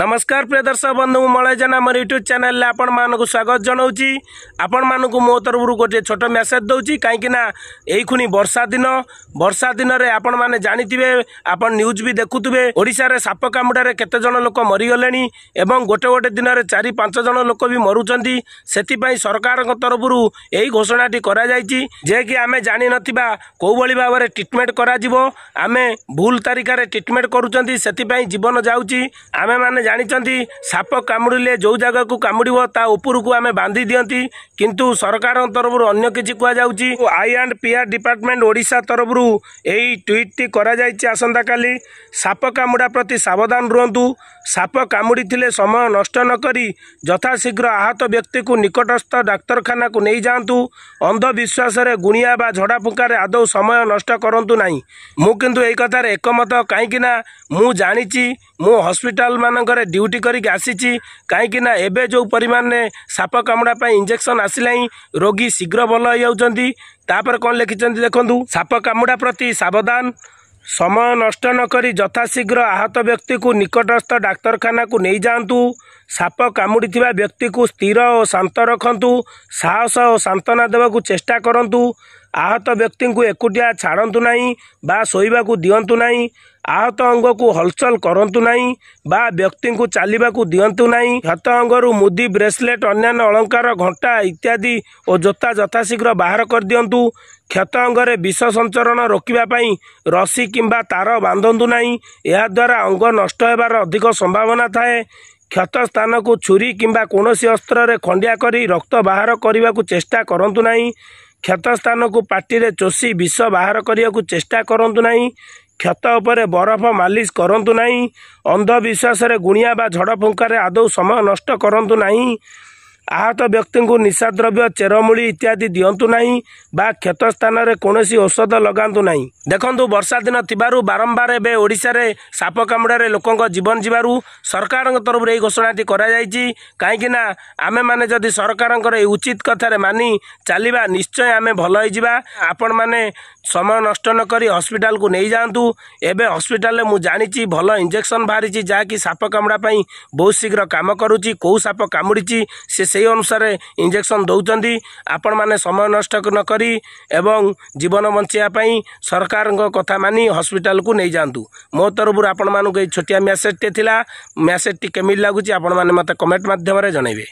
ନମସ୍କାର ପ୍ରିୟ ଦର୍ଶକ ବନ୍ଧୁ ମୁଁ ମଳୟ ଜେନା ମୋର ୟୁଟ୍ୟୁବ୍ ଚ୍ୟାନେଲରେ ଆପଣମାନଙ୍କୁ ସ୍ୱାଗତ ଜଣାଉଛି ଆପଣମାନଙ୍କୁ ମୋ ତରଫରୁ ଗୋଟିଏ ଛୋଟ ମେସେଜ୍ ଦେଉଛି କାହିଁକିନା ଏଇଖୁଣି ବର୍ଷା ଦିନ ବର୍ଷା ଦିନରେ ଆପଣମାନେ ଜାଣିଥିବେ ଆପଣ ନ୍ୟୁଜ୍ ବି ଦେଖୁଥିବେ ଓଡ଼ିଶାରେ ସାପ କାମୁଡ଼ାରେ କେତେଜଣ ଲୋକ ମରିଗଲେଣି ଏବଂ ଗୋଟେ ଗୋଟେ ଦିନରେ ଚାରି ପାଞ୍ଚ ଜଣ ଲୋକ ବି ମରୁଛନ୍ତି ସେଥିପାଇଁ ସରକାରଙ୍କ ତରଫରୁ ଏହି ଘୋଷଣାଟି କରାଯାଇଛି ଯେକି ଆମେ ଜାଣିନଥିବା କେଉଁଭଳି ଭାବରେ ଟ୍ରିଟମେଣ୍ଟ କରାଯିବ ଆମେ ଭୁଲ ତାରିଖରେ ଟ୍ରିଟମେଣ୍ଟ କରୁଛନ୍ତି ସେଥିପାଇଁ ଜୀବନ ଯାଉଛି ଆମେମାନେ ଜାଣିଛନ୍ତି ସାପ କାମୁଡ଼ିଲେ ଯେଉଁ ଜାଗାକୁ କାମୁଡ଼ିବ ତା ଉପରକୁ ଆମେ ବାନ୍ଧି ଦିଅନ୍ତି କିନ୍ତୁ ସରକାରଙ୍କ ତରଫରୁ ଅନ୍ୟ କିଛି କୁହାଯାଉଛି I and P R department Odisha ତରଫରୁ ଏହି ଟ୍ୱିଟ୍ଟି କରାଯାଇଛି ଆସନ୍ତାକାଲି ସାପ କାମୁଡ଼ା ପ୍ରତି ସାବଧାନ ରୁହନ୍ତୁ ସାପ କାମୁଡ଼ିଥିଲେ ସମୟ ନଷ୍ଟ ନକରି ଯଥାଶୀଘ୍ର ଆହତ ବ୍ୟକ୍ତିକୁ ନିକଟସ୍ଥ ଡାକ୍ତରଖାନାକୁ ନେଇଯାଆନ୍ତୁ ଅନ୍ଧବିଶ୍ୱାସରେ ଗୁଣିଆ ବା ଝଡ଼ାଫୁଙ୍କାରେ ଆଦୌ ସମୟ ନଷ୍ଟ କରନ୍ତୁ ନାହିଁ ମୁଁ କିନ୍ତୁ ଏହି କଥାରେ ଏକମତ କାହିଁକିନା ମୁଁ ଜାଣିଛି ମୁଁ ହସ୍ପିଟାଲ ମାନଙ୍କରେ ଭାବରେ ଡ୍ୟୁଟି କରିକି ଆସିଛି କାହିଁକିନା ଏବେ ଯେଉଁ ପରିମାଣରେ ସାପ କାମୁଡ଼ା ପାଇଁ ଇଞ୍ଜେକ୍ସନ୍ ଆସିଲା ହିଁ ରୋଗୀ ଶୀଘ୍ର ଭଲ ହେଇଯାଉଛନ୍ତି ତାପରେ କ'ଣ ଲେଖିଛନ୍ତି ଦେଖନ୍ତୁ ସାପ କାମୁଡ଼ା ପ୍ରତି ସାବଧାନ ସମୟ ନଷ୍ଟ ନ ନକରି ଯଥାଶୀଘ୍ର ଆହତ ବ୍ୟକ୍ତିକୁ ନିକଟସ୍ଥ ଡାକ୍ତରଖାନାକୁ ନେଇଯାଆନ୍ତୁ ସାପ କାମୁଡ଼ିଥିବା ବ୍ୟକ୍ତିକୁ ସ୍ଥିର ଓ ଶାନ୍ତ ରଖନ୍ତୁ ସାହସ ଓ ସାନ୍ତନା ଦେବାକୁ ଚେଷ୍ଟା କରନ୍ତୁ ଆହତ ବ୍ୟକ୍ତିଙ୍କୁ ଏକୁଟିଆ ଛାଡ଼ନ୍ତୁ ନାହିଁ ବା ଶୋଇବାକୁ ଦିଅନ୍ତୁ ନାହିଁ ଆହତ ଅଙ୍ଗକୁ ହଲଚଲ କରନ୍ତୁ ନାହିଁ ବା ବ୍ୟକ୍ତିଙ୍କୁ ଚାଲିବାକୁ ଦିଅନ୍ତୁ ନାହିଁ ହାତ ଅଙ୍ଗରୁ ମୁଦି ବ୍ରେସଲେଟ୍ ଅନ୍ୟାନ୍ୟ ଅଳଙ୍କାର ଘଣ୍ଟା ଇତ୍ୟାଦି ଓ ଜୋତା ଯଥାଶୀଘ୍ର ବାହାର କରିଦିଅନ୍ତୁ କ୍ଷତ ଅଙ୍ଗରେ ବିଷ ସଞ୍ଚରଣ ରୋକିବା ପାଇଁ ରସି କିମ୍ବା ତାର ବାନ୍ଧନ୍ତୁ ନାହିଁ ଏହାଦ୍ୱାରା ଅଙ୍ଗ ନଷ୍ଟ ହେବାର ଅଧିକ ସମ୍ଭାବନା ଥାଏ କ୍ଷତ ସ୍ଥାନକୁ ଛୁରୀ କିମ୍ବା କୌଣସି ଅସ୍ତ୍ରରେ ଖଣ୍ଡିଆ କରି ରକ୍ତ ବାହାର କରିବାକୁ ଚେଷ୍ଟା କରନ୍ତୁ ନାହିଁ କ୍ଷତ ସ୍ଥାନକୁ ପାଟିରେ ଚୋଷି ବିଷ ବାହାର କରିବାକୁ ଚେଷ୍ଟା କରନ୍ତୁ ନାହିଁ କ୍ଷତ ଉପରେ ବରଫ ମାଲିସ କରନ୍ତୁ ନାହିଁ ଅନ୍ଧବିଶ୍ୱାସରେ ଗୁଣିଆ ବା ଝଡ଼ଫୁଙ୍କାରେ ଆଦୌ ସମୟ ନଷ୍ଟ କରନ୍ତୁ ନାହିଁ ଆହତ ବ୍ୟକ୍ତିଙ୍କୁ ନିଶାଦ୍ରବ୍ୟ ଚେରମୂଳି ଇତ୍ୟାଦି ଦିଅନ୍ତୁ ନାହିଁ ବା କ୍ଷତ ସ୍ଥାନରେ କୌଣସି ଔଷଧ ଲଗାନ୍ତୁ ନାହିଁ ଦେଖନ୍ତୁ ବର୍ଷା ଦିନ ଥିବାରୁ ବାରମ୍ବାର ଏବେ ଓଡ଼ିଶାରେ ସାପ କାମୁଡ଼ାରେ ଲୋକଙ୍କ ଜୀବନ ଯିବାରୁ ସରକାରଙ୍କ ତରଫରୁ ଏହି ଘୋଷଣାଟି କରାଯାଇଛି କାହିଁକିନା ଆମେମାନେ ଯଦି ସରକାରଙ୍କର ଏହି ଉଚିତ କଥାରେ ମାନି ଚାଲିବା ନିଶ୍ଚୟ ଆମେ ଭଲ ହୋଇଯିବା ଆପଣମାନେ ସମୟ ନଷ୍ଟ ନ କରି ହସ୍ପିଟାଲକୁ ନେଇଯାଆନ୍ତୁ ଏବେ ହସ୍ପିଟାଲରେ ମୁଁ ଜାଣିଛି ଭଲ ଇଞ୍ଜେକ୍ସନ୍ ବାହାରିଛି ଯାହାକି ସାପ କାମୁଡ଼ା ପାଇଁ ବହୁତ ଶୀଘ୍ର କାମ କରୁଛି କେଉଁ ସାପ କାମୁଡ଼ିଛି ସେ ସେହି ଅନୁସାରେ ଇଞ୍ଜେକ୍ସନ୍ ଦେଉଛନ୍ତି ଆପଣମାନେ ସମୟ ନଷ୍ଟ ନ କରି ଏବଂ ଜୀବନ ବଞ୍ଚିବା ପାଇଁ ସରକାରଙ୍କ କଥା ମାନି ହସ୍ପିଟାଲକୁ ନେଇଯାଆନ୍ତୁ ମୋ ତରଫରୁ ଆପଣମାନଙ୍କୁ ଏଇ ଛୋଟିଆ ମେସେଜ୍ଟେ ଥିଲା ମେସେଜ୍ଟି କେମିତି ଲାଗୁଛି ଆପଣମାନେ ମୋତେ କମେଣ୍ଟ ମାଧ୍ୟମରେ ଜଣାଇବେ